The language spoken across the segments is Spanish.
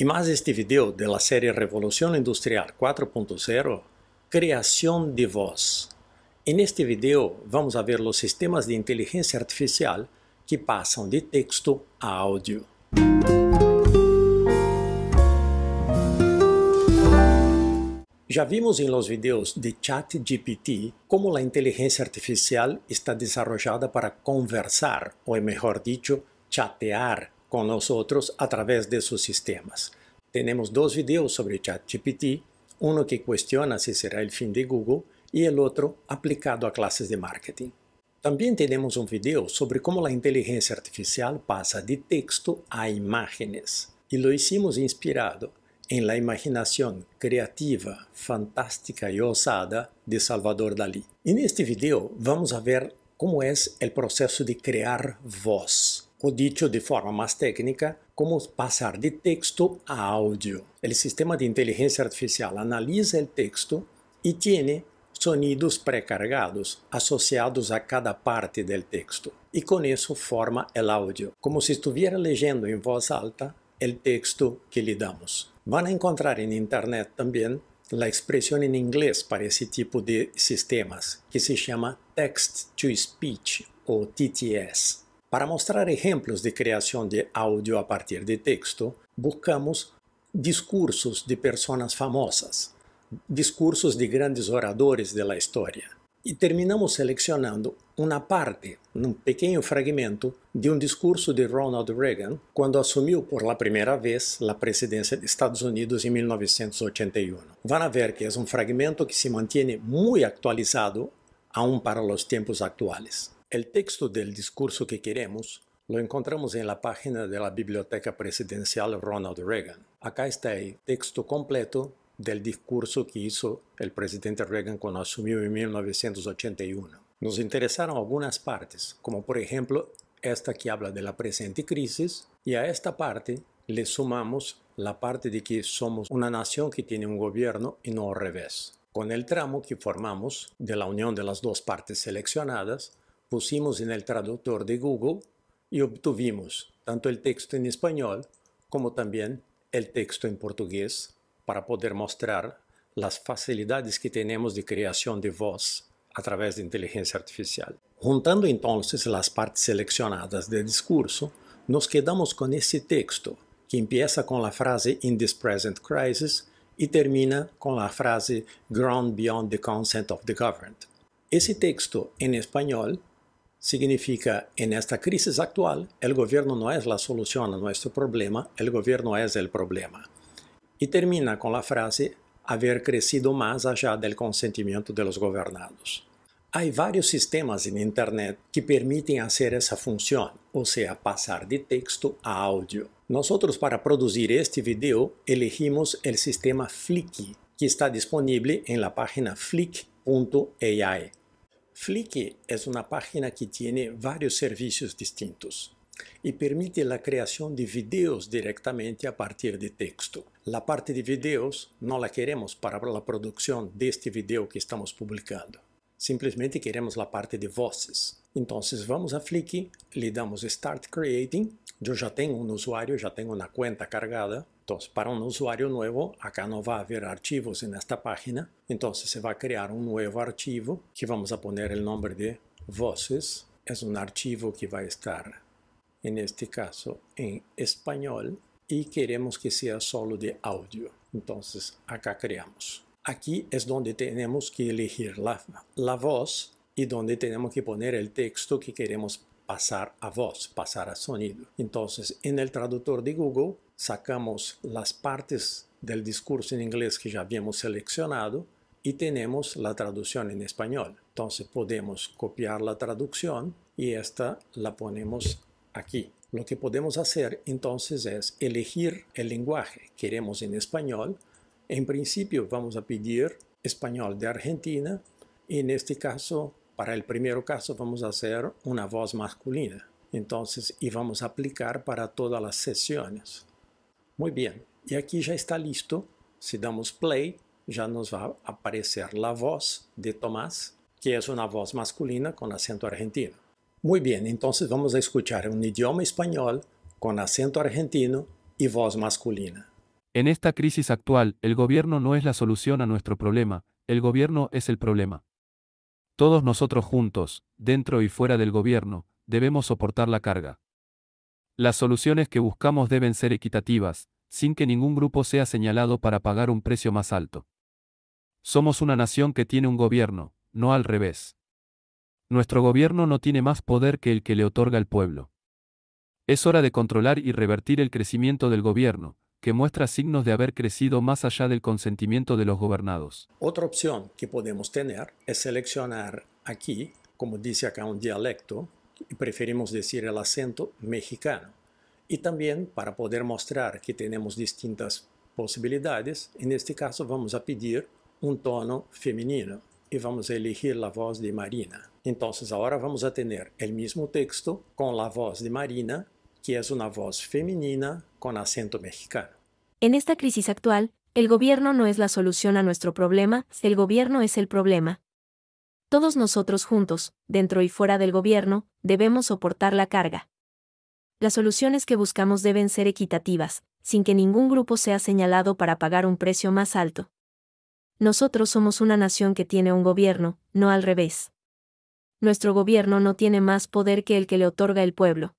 E mais este vídeo da série Revolução Industrial 4.0, criação de Voz. Neste este vamos a ver os sistemas de inteligência artificial que passam de texto a áudio. Já vimos em los vídeos de ChatGPT como a inteligência artificial está desarrollada para conversar, ou melhor dicho, chatear com nós a través de seus sistemas. temos dois vídeos sobre ChatGPT, um que questiona se será o fim de Google e o outro aplicado a classes de marketing. também temos um vídeo sobre como a inteligência artificial passa de texto a imágenes e lo hicimos inspirado em la imaginação criativa fantástica e osada de Salvador Dalí. E este vídeo vamos a ver como é o processo de criar voz ou dicho de forma mais técnica, como passar de texto a áudio. O sistema de inteligência artificial analisa o texto e tem sonidos precargados associados a cada parte do texto, e com isso forma o áudio, como se estivesse lendo em voz alta o texto que lhe damos. Van a encontrar em internet também a expressão em inglês para esse tipo de sistemas, que se chama Text to Speech ou TTS. Para mostrar exemplos de criação de áudio a partir de texto, buscamos discursos de pessoas famosas, discursos de grandes oradores da história. E terminamos selecionando uma parte, um pequeno fragmento, de um discurso de Ronald Reagan quando assumiu la primeira vez a presidência dos Estados Unidos em 1981. Van ver que é um fragmento que se mantém muito atualizado, aún para os tempos atuais. El texto del discurso que queremos lo encontramos en la página de la Biblioteca Presidencial Ronald Reagan. Acá está el texto completo del discurso que hizo el presidente Reagan cuando asumió en 1981. Nos interesaron algunas partes, como por ejemplo esta que habla de la presente crisis, y a esta parte le sumamos la parte de que somos una nación que tiene un gobierno y no al revés. Con el tramo que formamos de la unión de las dos partes seleccionadas, pusimos en el traductor de Google y obtuvimos tanto el texto en español como también el texto en portugués para poder mostrar las facilidades que tenemos de creación de voz a través de inteligencia artificial. Juntando entonces las partes seleccionadas del discurso, nos quedamos con ese texto que empieza con la frase In this present crisis y termina con la frase Ground beyond the consent of the governed. Ese texto en español Significa, em esta crise actual, o governo não é a solução a nosso problema, o governo é o problema. e termina com a frase, "haver crescido mais allá del consentimento de los governados". Há vários sistemas na internet que permitem fazer essa função, ou seja, passar de texto a áudio. Nós, para produzir este vídeo, elegimos o sistema Fliki, que está disponível em la página flick.ai. Flickr es una página que tiene varios servicios distintos y permite la creación de videos directamente a partir de texto. La parte de videos no la queremos para la producción de este video que estamos publicando. Simplesmente queremos a parte de vozes. Então vamos a Flick, lhe damos Start Creating. Eu já tenho um usuário, já tenho uma conta cargada. Então, para um usuário novo, acá não vai haver arquivos nesta página. Então, se vai criar um novo arquivo que vamos a poner o nome de vozes. É um arquivo que vai estar, em este caso, em espanhol e queremos que seja solo de áudio. Então, acá criamos. Aquí es donde tenemos que elegir la, voz y donde tenemos que poner el texto que queremos pasar a voz, pasar a sonido. Entonces, en el traductor de Google sacamos las partes del discurso en inglés que ya habíamos seleccionado y tenemos la traducción en español. Entonces podemos copiar la traducción y esta la ponemos aquí. Lo que podemos hacer entonces es elegir el lenguaje. Queremos en español, Em princípio, vamos a pedir español de Argentina E neste caso, para o primeiro caso, vamos a uma voz masculina. Então, e vamos aplicar para todas as sessões. Muito bem. E aqui já está listo. Se damos play, já nos vai aparecer a Voz de Tomás, que é uma voz masculina com acento argentino. Muito bem, então vamos a escutar um idioma espanhol com acento argentino e voz masculina. En esta crisis actual, el gobierno no es la solución a nuestro problema, el gobierno es el problema. Todos nosotros juntos, dentro y fuera del gobierno, debemos soportar la carga. Las soluciones que buscamos deben ser equitativas, sin que ningún grupo sea señalado para pagar un precio más alto. Somos una nación que tiene un gobierno, no al revés. Nuestro gobierno no tiene más poder que el que le otorga el pueblo. Es hora de controlar y revertir el crecimiento del gobierno, que muestra signos de haber crecido más allá del consentimiento de los gobernados. Otra opción que podemos tener es seleccionar aquí, como dice acá un dialecto, y preferimos decir el acento mexicano. Y también para poder mostrar que tenemos distintas posibilidades, en este caso vamos a pedir un tono femenino y vamos a elegir la voz de Marina. Entonces ahora vamos a tener el mismo texto con la voz de Marina que es una voz femenina con acento mexicano. En esta crisis actual, el gobierno no es la solución a nuestro problema, el gobierno es el problema. Todos nosotros juntos, dentro y fuera del gobierno, debemos soportar la carga. Las soluciones que buscamos deben ser equitativas, sin que ningún grupo sea señalado para pagar un precio más alto. Nosotros somos una nación que tiene un gobierno, no al revés. Nuestro gobierno no tiene más poder que el que le otorga el pueblo.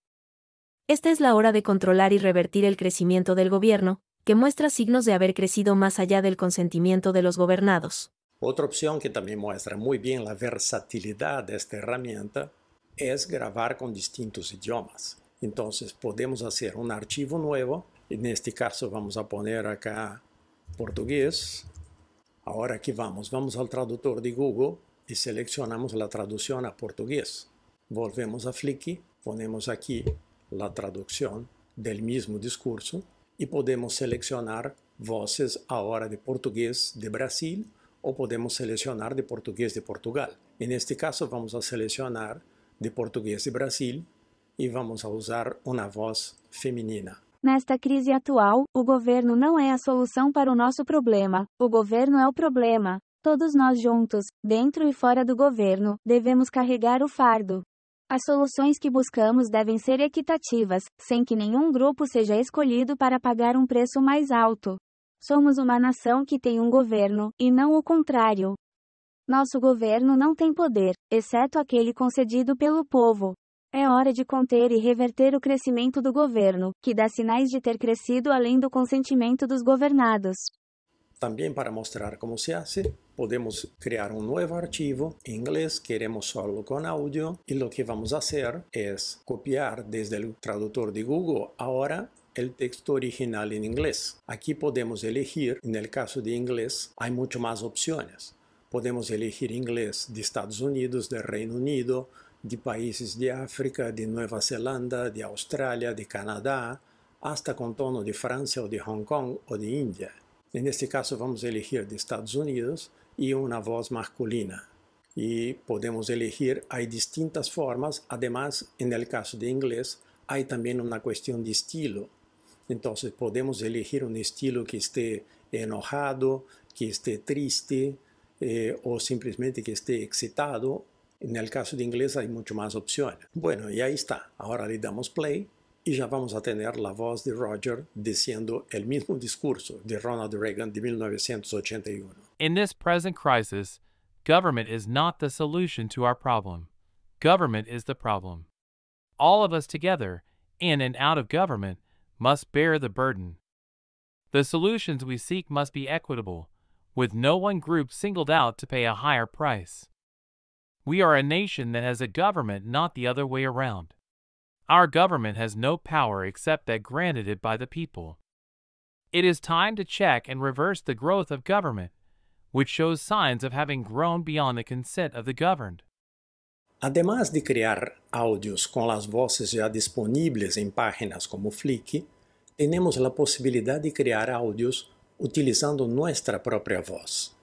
Esta es la hora de controlar y revertir el crecimiento del gobierno, que muestra signos de haber crecido más allá del consentimiento de los gobernados. Otra opción que también muestra muy bien la versatilidad de esta herramienta es grabar con distintos idiomas. Entonces podemos hacer un archivo nuevo, en este caso vamos a poner acá portugués. Ahora aquí vamos, vamos al traductor de Google y seleccionamos la traducción a portugués. Volvemos a Flicky, ponemos aquí la traducción del mismo discurso y podemos seleccionar voces ahora de portugués de Brasil o podemos seleccionar de portugués de Portugal. En este caso vamos a seleccionar de portugués de Brasil e vamos a usar uma voz feminina. Nesta crise atual, o governo não é a solução para o nosso problema, o governo é o problema. Todos nós juntos, dentro e fora do governo, devemos carregar o fardo. As soluções que buscamos devem ser equitativas, sem que nenhum grupo seja escolhido para pagar um preço mais alto. Somos uma nação que tem um governo, e não o contrário. Nosso governo não tem poder, exceto aquele concedido pelo povo. É hora de conter e reverter o crescimento do governo, que dá sinais de ter crescido além do consentimento dos governados. Também para mostrar como se hace, podemos crear un nuevo archivo. En inglés queremos solo con audio y lo que vamos a hacer es copiar desde el traductor de Google ahora el texto original en inglés. Aquí podemos elegir, en el caso de inglés, hay mucho más opciones. Podemos elegir inglés de Estados Unidos, del Reino Unido, de países de África, de Nueva Zelanda, de Australia, de Canadá, hasta con tono de Francia o de Hong Kong o de India. En este caso vamos a elegir de Estados Unidos y e una voz masculina. Y e podemos elegir, hay distintas formas, además en el caso de inglés hay también una cuestión de estilo. Entonces podemos elegir un um estilo que esté enojado, que esté triste eh, o simplemente que esté excitado. En el caso de inglés hay mucho más opciones. Bueno, y ahí está. Ahora le damos play y ya vamos a tener la voz de Roger diciendo el mismo discurso de Ronald Reagan de 1981. In this present crisis, government is not the solution to our problem. Government is the problem. All of us together, in and out of government, must bear the burden. The solutions we seek must be equitable, with no one group singled out to pay a higher price. We are a nation that has a government, not the other way around. Our government has no power except that granted it by the people. It is time to check and reverse the growth of government, which shows signs of having grown beyond the consent of the governed. Además de crear audios con las voces ya disponibles en páginas como Flick, tenemos la posibilidad de crear audios utilizando nuestra propia voz.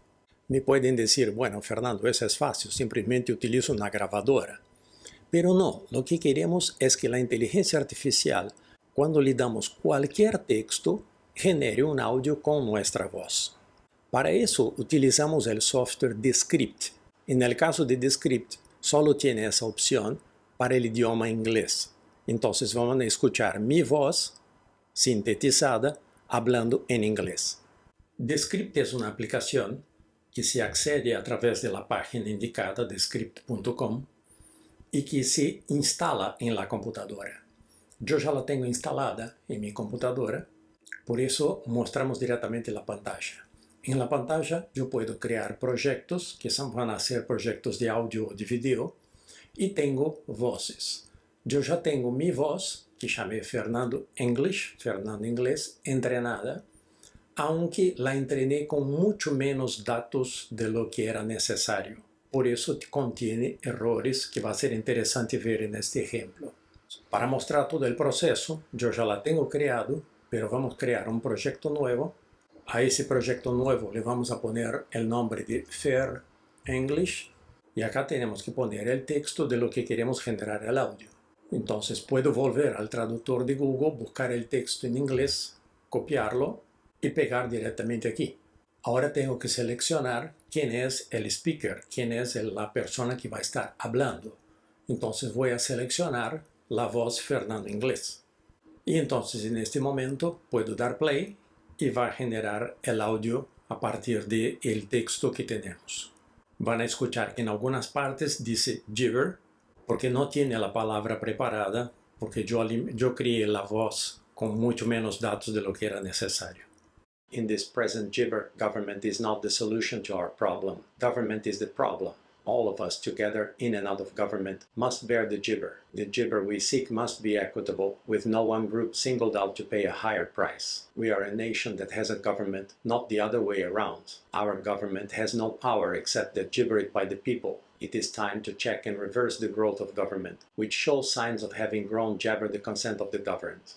Me pueden decir, bueno, Fernando, eso es fácil, simplesmente utilizo una gravadora. Pero no, lo que queremos es que la inteligencia artificial, cuando le damos cualquier texto, genere un audio con nuestra voz. Para eso utilizamos el software Descript. En el caso de Descript, solo tiene esa opción para el idioma inglés. Entonces vamos a escuchar mi voz sintetizada hablando en inglés. Descript es una aplicación que se accede a través de la página indicada descript.com e que se instala em la computadora. Eu já la tenho instalada em mi computadora, por isso mostramos diretamente la pantalla. Em la pantalla eu puedo crear projetos que van a ser projetos de audio ou de video, e tengo vozes. Eu já tenho mi voz, que chamei Fernando English, Fernando Inglês, entrenada, aunque la entrenei com mucho menos datos de lo que era necesario. por eso contiene errores que va a ser interesante ver en este ejemplo. Para mostrar todo el proceso, yo ya la tengo creado, pero vamos a crear un proyecto nuevo. A ese proyecto nuevo le vamos a poner el nombre de Fair English y acá tenemos que poner el texto de lo que queremos generar el audio. Entonces puedo volver al traductor de Google, buscar el texto en inglés, copiarlo y pegar directamente aquí. Ahora tengo que seleccionar quién es el speaker, quién es la persona que va a estar hablando. Entonces voy a seleccionar la voz Fernando Inglés. Y entonces en este momento puedo dar play y va a generar el audio a partir del el texto que tenemos. Van a escuchar que en algunas partes dice gibber porque no tiene la palabra preparada, porque yo, yo crié la voz con mucho menos datos de lo que era necesario. in this present gibber, government is not the solution to our problem. Government is the problem. All of us together, in and out of government, must bear the gibber. The gibber we seek must be equitable, with no one group singled out to pay a higher price. We are a nation that has a government, not the other way around. Our government has no power except that gibbered by the people. It is time to check and reverse the growth of government, which shows signs of having grown jabber the consent of the governed.